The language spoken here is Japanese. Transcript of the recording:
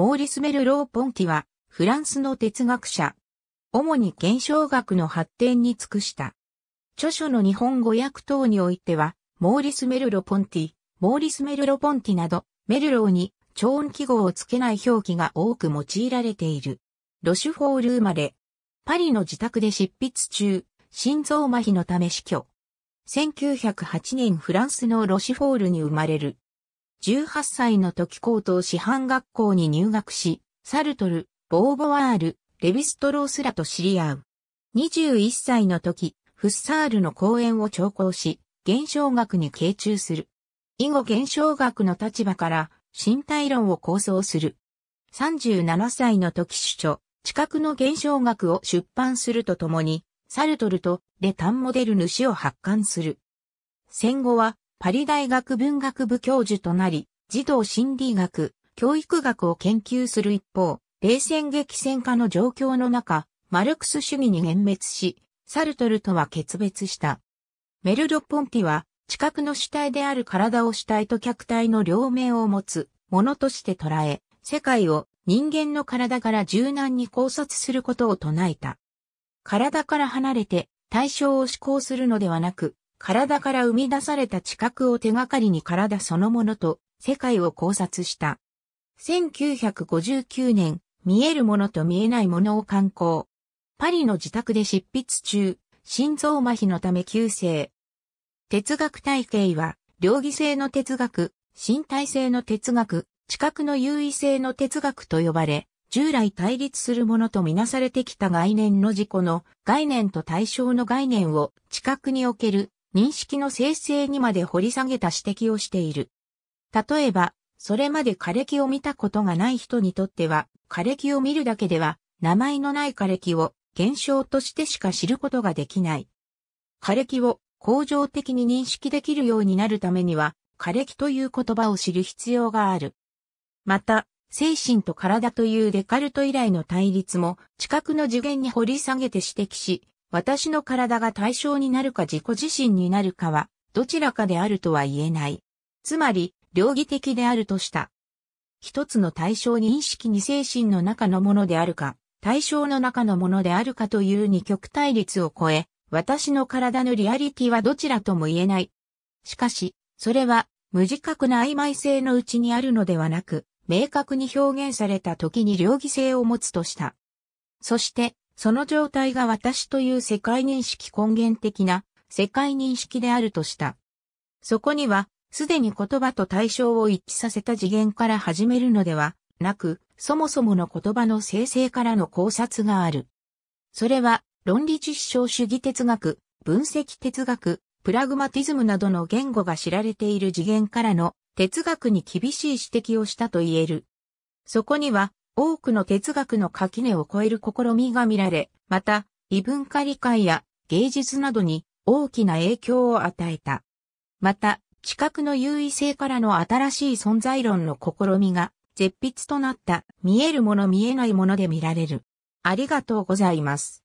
モーリス・メルロー・ポンティは、フランスの哲学者。主に現象学の発展に尽くした。著書の日本語訳等においては、モーリス・メルロ・ポンティ、モーリス・メルロ・ポンティなど、メルローに超音記号をつけない表記が多く用いられている。ロシュフォール生まれ。パリの自宅で執筆中、心臓麻痺のため死去。1908年フランスのロシュフォールに生まれる。18歳の時高等師範学校に入学し、サルトル、ボーボワール、レビストロースらと知り合う。21歳の時、フッサールの講演を聴講し、現象学に傾注する。以後現象学の立場から、身体論を構想する。37歳の時主張、知覚の現象学を出版するとともに、サルトルとレタンモデル主を発刊する。戦後はパリ大学文学部教授となり、児童心理学、教育学を研究する一方、冷戦激戦下の状況の中、マルクス主義に幻滅し、サルトルとは決別した。メルロ・ポンティは、知覚の主体である体を主体と客体の両面を持つものとして捉え、世界を人間の体から柔軟に考察することを唱えた。体から離れて対象を思考するのではなく、体から生み出された知覚を手がかりに体そのものと世界を考察した。1959年、見えるものと見えないものを観光。パリの自宅で執筆中、心臓麻痺のため急性。哲学体系は、両義性の哲学、身体性の哲学、知覚の優位性の哲学と呼ばれ、従来対立するものとみなされてきた概念の自己の概念と対象の概念を知覚における認識の生成にまで掘り下げた指摘をしている。例えば、それまで枯れ木を見たことがない人にとっては、枯れ木を見るだけでは、名前のない枯れ木を現象としてしか知ることができない。枯れ木を恒常的に認識できるようになるためには、枯れ木という言葉を知る必要がある。また、精神と体というデカルト以来の対立も、知覚の次元に掘り下げて指摘し、私の体が対象になるか自己自身になるかは、どちらかであるとは言えない。つまり、両義的であるとした。一つの対象に意識に精神の中のものであるか、対象の中のものであるかという二極対立を超え、私の体のリアリティはどちらとも言えない。しかし、それは無自覚な曖昧性のうちにあるのではなく、明確に表現された時に両義性を持つとした。そして、その状態が私という世界認識根源的な世界認識であるとした。そこには、すでに言葉と対象を一致させた次元から始めるのではなく、そもそもの言葉の生成からの考察がある。それは、論理実証主義哲学、分析哲学、プラグマティズムなどの言語が知られている次元からの哲学に厳しい指摘をしたと言える。そこには多くの哲学の垣根を超える試みが見られ、また、異文化理解や芸術などに大きな影響を与えた。また、知覚の優位性からの新しい存在論の試みが、絶筆となった見えるもの見えないもので見られる。ありがとうございます。